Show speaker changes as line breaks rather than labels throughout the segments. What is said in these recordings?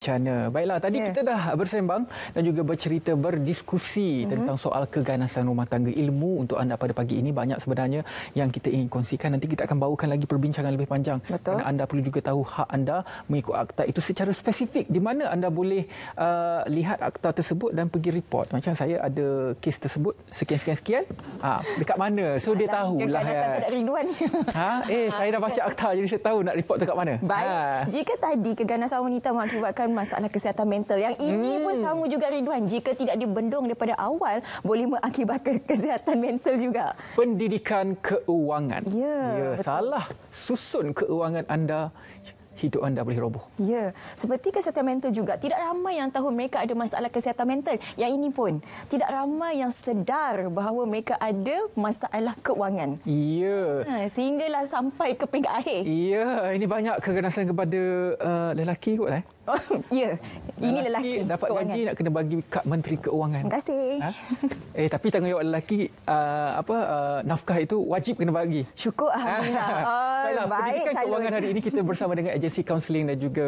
bencana. Baiklah, tadi yeah. kita dah bersembang dan juga bercerita berdiskusi mm-hmm. tentang soal keganasan rumah tangga ilmu untuk anda pada pagi ini. Banyak sebenarnya yang kita ingin kongsikan. Nanti kita akan bawakan lagi perbincangan lebih panjang. Betul. Dan anda perlu juga tahu hak anda mengikut akta itu secara spesifik. Di mana anda boleh uh, lihat akta tersebut dan pergi report. Macam saya ada kes tersebut sekian-sekian-sekian. Ha, dekat mana? So, Alam, dia tahu. lah. Ya.
rinduan.
Ha? Eh, saya dah baca akta jadi saya tahu nak report dekat mana. Baik. Ha. Jika
tadi keganasan wanita mengakibatkan menyebabkan masalah kesihatan mental. Yang ini hmm. pun sama juga Ridwan. Jika tidak dibendung daripada awal, boleh
mengakibatkan kesihatan mental juga. Pendidikan keuangan. Ya, ya salah susun keuangan anda hidup anda boleh roboh.
Ya, seperti kesihatan mental juga. Tidak ramai yang tahu mereka ada masalah kesihatan mental. Yang ini pun. Tidak ramai yang sedar bahawa mereka ada masalah keuangan.
Ya. Ha, sehinggalah sampai ke peringkat akhir. Ya, ini banyak keganasan kepada uh, lelaki kot. Eh? Oh, ya, ini lelaki. dapat keuangan. gaji nak kena bagi kad menteri keuangan. Terima kasih. Ha? Eh, tapi tanggungjawab lelaki, uh, apa uh, nafkah itu wajib kena bagi. Syukur ha? Alhamdulillah. Alhamdulillah, pendidikan kewangan hari ini kita bersama dengan agensi kaunseling dan juga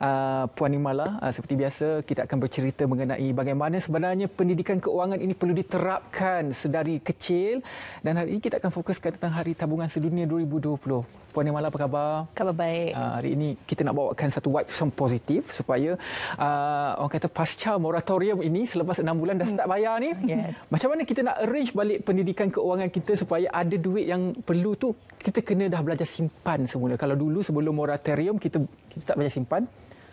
uh, Puan Imala. Uh, seperti biasa, kita akan bercerita mengenai bagaimana sebenarnya pendidikan keuangan ini perlu diterapkan sedari kecil. Dan hari ini kita akan fokuskan tentang Hari Tabungan Sedunia 2020. Puan Nirmala, apa khabar? Khabar baik. Uh, hari ini kita nak bawakan satu vibe yang positif supaya uh, orang kata pasca moratorium ini selepas enam bulan dah start bayar ni. Hmm. Yeah. macam mana kita nak arrange balik pendidikan keuangan kita supaya ada duit yang perlu tu kita kena dah belajar simpan semula. Kalau dulu sebelum moratorium kita kita tak belajar simpan,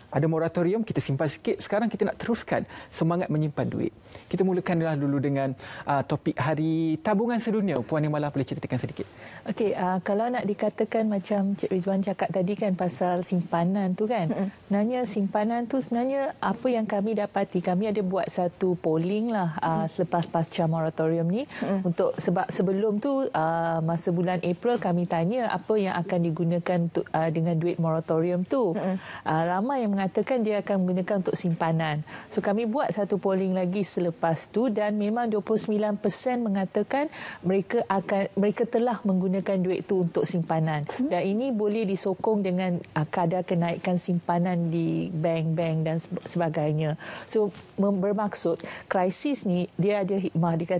ada moratorium kita simpan sikit sekarang kita nak teruskan semangat menyimpan duit kita mulakanlah dulu dengan uh, topik hari tabungan sedunia puan Nirmala boleh ceritakan sedikit
okey uh, kalau nak dikatakan macam cik Ridwan cakap tadi kan pasal simpanan tu kan Nanya simpanan tu sebenarnya apa yang kami dapati kami ada buat satu polling lah uh, mm. selepas pasca moratorium ni untuk sebab sebelum tu uh, masa bulan April kami tanya apa yang akan digunakan untuk, uh, dengan duit moratorium tu uh, ramai yang mengatakan dia akan menggunakan untuk simpanan. So kami buat satu polling lagi selepas tu dan memang 29% mengatakan mereka akan mereka telah menggunakan duit tu untuk simpanan. Hmm. Dan ini boleh disokong dengan uh, kadar kenaikan simpanan di bank-bank dan sebagainya. So bermaksud krisis ni dia ada hikmah dia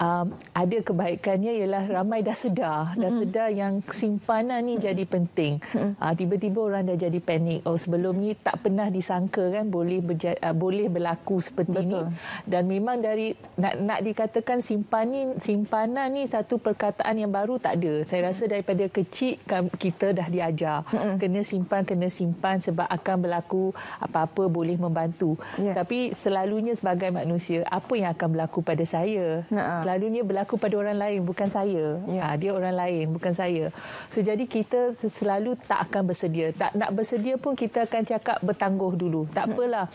um, ada kebaikannya ialah ramai dah sedar, hmm. dah sedar yang simpanan ni hmm. jadi penting. Hmm. Uh, tiba-tiba orang dah jadi panik. Oh sebelum ni tak pernah disangka kan boleh berja, uh, boleh berlaku seperti Betul. ini dan memang dari nak nak dikatakan simpanin simpanan ni satu perkataan yang baru tak ada saya rasa hmm. daripada kecil kan kita dah diajar hmm. kena simpan kena simpan sebab akan berlaku apa-apa boleh membantu yeah. tapi selalunya sebagai manusia apa yang akan berlaku pada saya Nuh-uh. selalunya berlaku pada orang lain bukan saya yeah. Ha, dia orang lain bukan saya so jadi kita selalu tak akan bersedia tak nak bersedia pun kita akan cakap cakap bertangguh dulu. Tak hmm. apalah.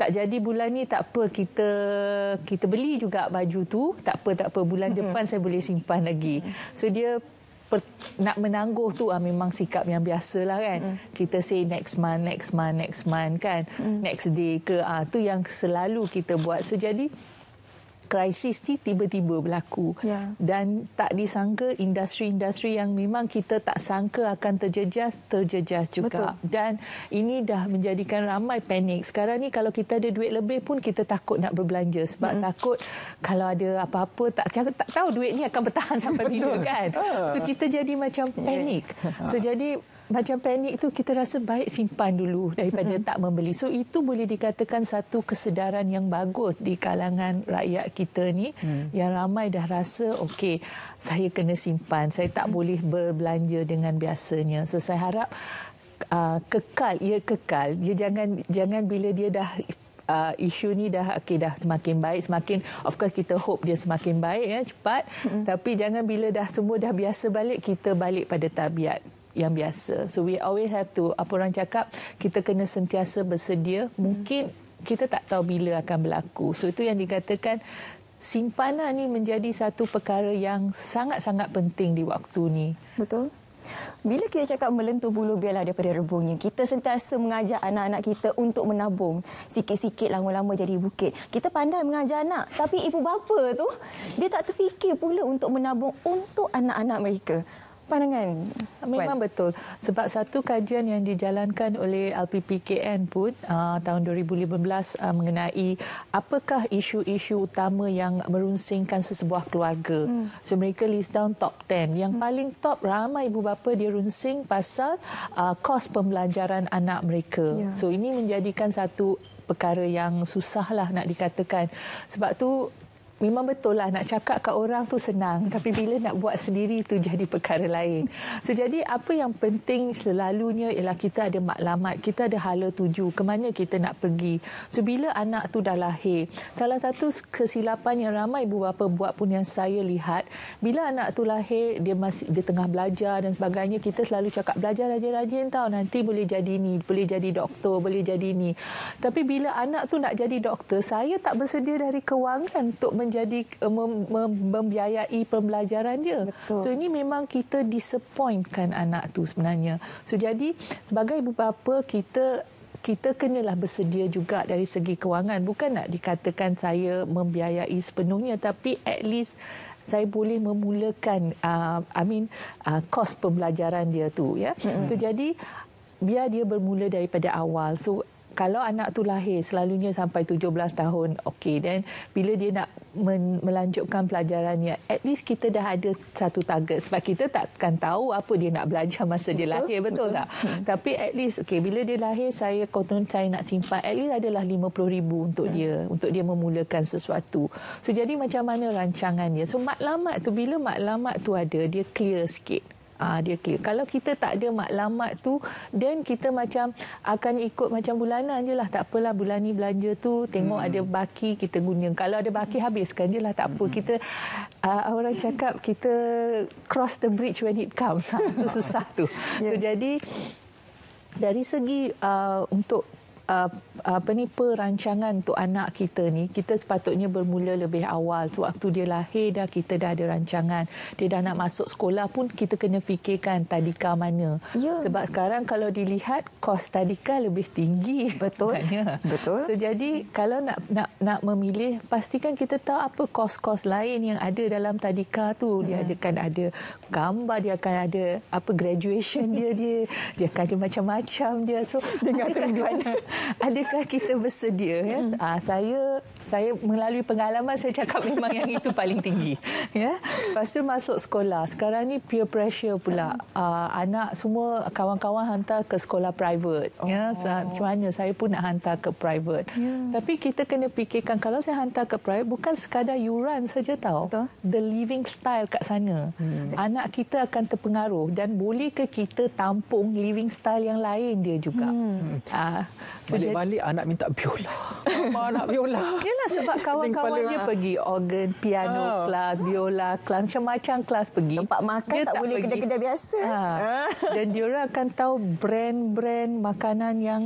Tak jadi bulan ni tak apa kita kita beli juga baju tu. Tak apa tak apa bulan hmm. depan saya boleh simpan lagi. Hmm. So dia Per, nak menangguh tu ah, memang sikap yang biasa lah kan mm. kita say next month next month next month kan mm. next day ke ah, tu yang selalu kita buat so jadi krisis ni tiba-tiba berlaku ya. dan tak disangka industri-industri yang memang kita tak sangka akan terjejas terjejas juga Betul. dan ini dah menjadikan ramai panik sekarang ni kalau kita ada duit lebih pun kita takut nak berbelanja sebab hmm takut kalau ada apa-apa tak tak tahu duit ni akan bertahan sampai bila kan ah. so kita jadi macam panik so jadi macam panik tu kita rasa baik simpan dulu daripada tak membeli. So itu boleh dikatakan satu kesedaran yang bagus di kalangan rakyat kita ni hmm. yang ramai dah rasa okey saya kena simpan. Saya tak mm. boleh berbelanja dengan biasanya. So saya harap uh, kekal ia kekal. Dia jangan jangan bila dia dah Uh, isu ni dah okay, dah semakin baik semakin of course kita hope dia semakin baik ya cepat mm-hmm. tapi jangan bila dah semua dah biasa balik kita balik pada tabiat yang biasa. So we always have to apa orang cakap kita kena sentiasa bersedia. Mungkin kita tak tahu bila akan berlaku. So itu yang dikatakan simpanan ni
menjadi satu perkara yang sangat-sangat penting di waktu ni. Betul. Bila kita cakap melentur bulu biarlah daripada rebungnya, kita sentiasa mengajar anak-anak kita untuk menabung. Sikit-sikit lama-lama jadi bukit. Kita pandai mengajar anak, tapi ibu bapa tu dia tak terfikir pula untuk menabung untuk anak-anak mereka pandangan
memang Puan. betul sebab satu kajian yang dijalankan oleh LPPKN pun uh, tahun 2015 uh, mengenai apakah isu-isu utama yang merunsingkan sesebuah keluarga hmm. so mereka list down top 10 yang hmm. paling top ramai ibu bapa dia runsing pasal uh, kos pembelajaran anak mereka yeah. so ini menjadikan satu perkara yang susahlah nak dikatakan sebab tu memang betul lah nak cakap ke orang tu senang tapi bila nak buat sendiri tu jadi perkara lain so jadi apa yang penting selalunya ialah kita ada maklamat kita ada hala tuju ke mana kita nak pergi so bila anak tu dah lahir salah satu kesilapan yang ramai ibu bapa buat pun yang saya lihat bila anak tu lahir dia masih dia tengah belajar dan sebagainya kita selalu cakap belajar rajin-rajin tau nanti boleh jadi ni boleh jadi doktor boleh jadi ni tapi bila anak tu nak jadi doktor saya tak bersedia dari kewangan untuk menjadi menjadi eh, mem, mem, membiayai pembelajaran dia. Betul. So ini memang kita disappointkan anak tu sebenarnya. So jadi sebagai ibu bapa kita kita kenalah bersedia juga dari segi kewangan. Bukan nak dikatakan saya membiayai sepenuhnya tapi at least saya boleh memulakan uh, I mean uh, kos pembelajaran dia tu ya. Mm-hmm. So jadi biar dia bermula daripada awal. So kalau anak tu lahir selalunya sampai 17 tahun okey Dan bila dia nak melanjutkan pelajarannya at least kita dah ada satu target sebab kita takkan tahu apa dia nak belajar masa betul, dia lahir betul, betul tak betul. Hmm. tapi at least okey bila dia lahir saya konon saya nak simpan at least adalah 50000 untuk hmm. dia untuk dia memulakan sesuatu so jadi macam mana rancangannya. dia so maklumat tu bila maklumat tu ada dia clear sikit Ah, dia clear. Kalau kita tak ada maklumat tu, then kita macam akan ikut macam bulanan je lah. Tak apalah bulan ni belanja tu, tengok hmm. ada baki kita guna. Kalau ada baki habiskan je lah. Tak apa. Hmm. Kita uh, orang cakap kita cross the bridge when it comes. Itu susah tu. Yeah. So, jadi dari segi uh, untuk uh, apa ni perancangan untuk anak kita ni kita sepatutnya bermula lebih awal waktu dia lahir dah kita dah ada rancangan dia dah nak masuk sekolah pun kita kena fikirkan tadika mana ya. sebab sekarang kalau dilihat kos tadika lebih tinggi betul sebenarnya. betul so, jadi kalau nak nak nak memilih pastikan kita tahu apa kos-kos lain yang ada dalam tadika tu dia hmm. akan ada gambar dia akan ada apa graduation dia dia dia akan macam-macam dia so dengan tujuan adakah kita bersedia ya? Hmm. Ah, saya saya melalui pengalaman saya cakap memang yang itu paling tinggi ya lepas tu masuk sekolah sekarang ni peer pressure pula uh, anak semua kawan-kawan hantar ke sekolah private ya? oh. ya macam mana saya pun nak hantar ke private yeah. tapi kita kena fikirkan kalau saya hantar ke private bukan sekadar yuran saja tau Betul. the living style kat sana hmm. anak kita akan terpengaruh dan boleh ke kita tampung living style yang lain dia juga hmm. uh, so balik-balik
anak minta biola
mama nak biola lah sebab kawan-kawannya pergi organ, piano, ah. kelas, biola, kelas, macam-macam kelas pergi. Tempat makan tak, tak boleh kedai-kedai biasa. Ha. Dan dia orang akan tahu brand-brand makanan yang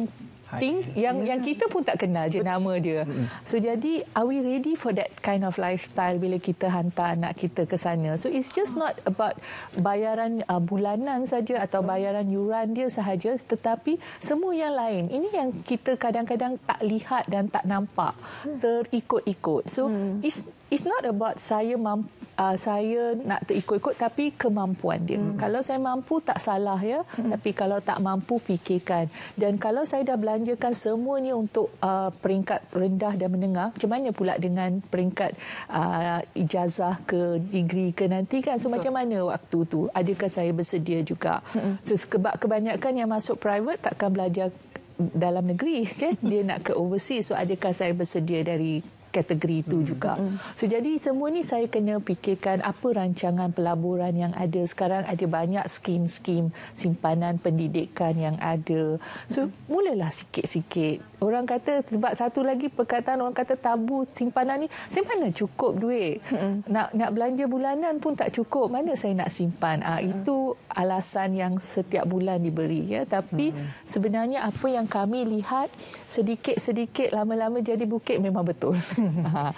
thing yang yang kita pun tak kenal je nama dia. So jadi are we ready for that kind of lifestyle bila kita hantar anak kita ke sana? So it's just not about bayaran uh, bulanan saja atau bayaran yuran dia sahaja tetapi semua yang lain. Ini yang kita kadang-kadang tak lihat dan tak nampak. Mm. Terikut-ikut. So mm. it's it's not about saya mampu uh, saya nak terikut-ikut tapi kemampuan dia. Hmm. Kalau saya mampu tak salah ya, hmm. tapi kalau tak mampu fikirkan. Dan kalau saya dah belanjakan semuanya untuk uh, peringkat rendah dan menengah, macam mana pula dengan peringkat uh, ijazah ke degree ke nanti kan? So Betul. macam mana waktu tu? Adakah saya bersedia juga? Hmm. So sebab kebanyakan yang masuk private takkan belajar dalam negeri kan dia nak ke overseas so adakah saya bersedia dari kategori itu hmm. juga. Hmm. So, jadi semua ni saya kena fikirkan apa rancangan pelaburan yang ada sekarang ada banyak skim-skim simpanan pendidikan yang ada. So, hmm. mulalah sikit-sikit Orang kata sebab satu lagi perkataan orang kata tabu simpanan ni simpanan cukup duit. Nak nak belanja bulanan pun tak cukup. Mana saya nak simpan? Ha, itu alasan yang setiap bulan diberi ya. Tapi sebenarnya apa yang kami lihat sedikit-sedikit lama-lama jadi bukit memang betul. Ah.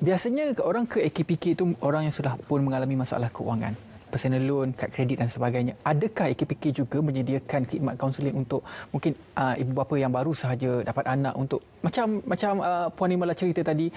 Biasanya orang ke AKPK itu orang yang sudah pun mengalami masalah keuangan personal loan, kad kredit dan sebagainya. Adakah AKPK juga menyediakan khidmat kaunseling untuk mungkin uh, ibu bapa yang baru sahaja dapat anak untuk macam macam uh, Puan Imala cerita tadi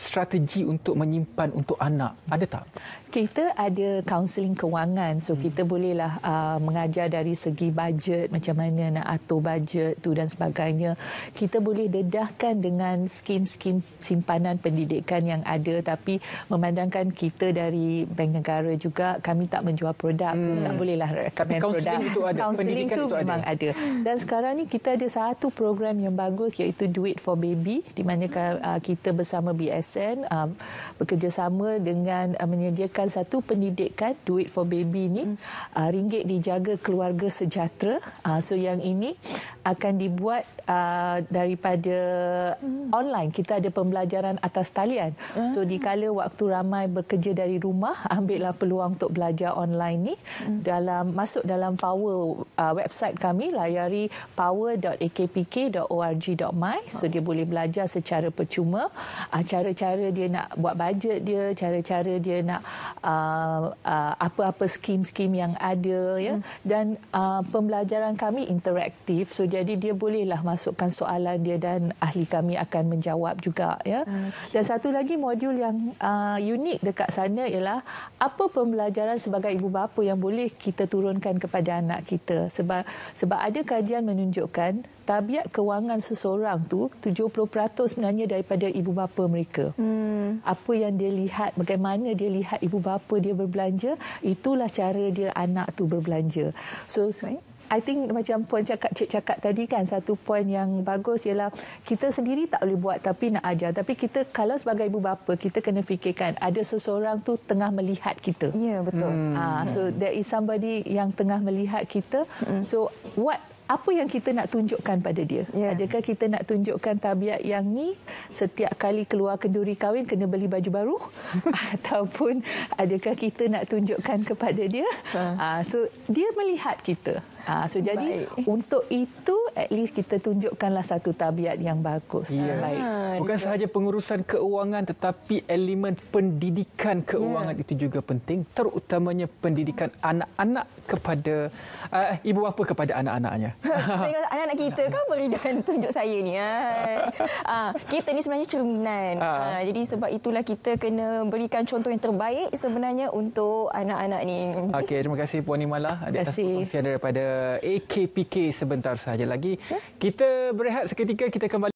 strategi untuk menyimpan untuk anak ada tak
kita ada kaunseling kewangan so hmm. kita bolehlah uh, mengajar dari segi bajet macam mana nak atur bajet tu dan sebagainya kita boleh dedahkan dengan skim-skim simpanan pendidikan yang ada tapi memandangkan kita dari bank negara juga kami tak menjual produk hmm. tak bolehlah recommend tapi produk itu ada. kaunseling itu memang ada dan sekarang ni kita ada satu program yang bagus iaitu duit for baby di mana uh, kita bersama bersama BSN uh, um, bekerjasama dengan uh, menyediakan satu pendidikan duit for baby ini hmm. uh, ringgit dijaga keluarga sejahtera uh, so yang ini akan dibuat uh, daripada hmm. online kita ada pembelajaran atas talian hmm. so ah. dikala waktu ramai bekerja dari rumah ambillah peluang untuk belajar online ni hmm. dalam masuk dalam power uh, website kami layari power.akpk.org.my so ah. dia boleh belajar secara percuma Ah, cara-cara dia nak buat bajet dia, cara-cara dia nak uh, uh, apa-apa skim-skim yang ada ya. Hmm. Dan uh, pembelajaran kami interaktif, so jadi dia bolehlah masukkan soalan dia dan ahli kami akan menjawab juga ya. Okay. Dan satu lagi modul yang uh, unik dekat sana ialah apa pembelajaran sebagai ibu bapa yang boleh kita turunkan kepada anak kita sebab sebab ada kajian menunjukkan tabiat kewangan seseorang tu 70% sebenarnya daripada ibu bapa mereka. Hmm. Apa yang dia lihat, bagaimana dia lihat ibu bapa dia berbelanja, itulah cara dia anak tu berbelanja. So I think macam puan cakap cik cakap tadi kan satu poin yang bagus ialah kita sendiri tak boleh buat tapi nak ajar tapi kita kalau sebagai ibu bapa kita kena fikirkan ada seseorang tu tengah melihat kita. Ya yeah, betul. Ah, hmm. Uh, so there is somebody yang tengah melihat kita. Hmm. So what apa yang kita nak tunjukkan pada dia? Yeah. Adakah kita nak tunjukkan tabiat yang ni setiap kali keluar kenduri kahwin kena beli baju baru ataupun adakah kita nak tunjukkan kepada dia? Ha. Uh, so dia melihat kita. Ah, so baik. jadi untuk itu at least kita tunjukkanlah satu tabiat yang bagus yeah. yang baik. Bukan sahaja
pengurusan keuangan tetapi elemen pendidikan keuangan yeah. itu juga penting terutamanya pendidikan anak-anak kepada uh, ibu bapa kepada anak-anaknya.
anak-anak kita kau beri dan tunjuk saya ni. Eh. Ah, kita ni sebenarnya cerminan. Ah. ah, jadi sebab itulah kita kena berikan contoh yang terbaik sebenarnya untuk anak-anak ni.
Okey, terima kasih Puan Nimalah di atas perkongsian daripada Eh, AKPK sebentar sahaja lagi. Kita berehat seketika, kita kembali.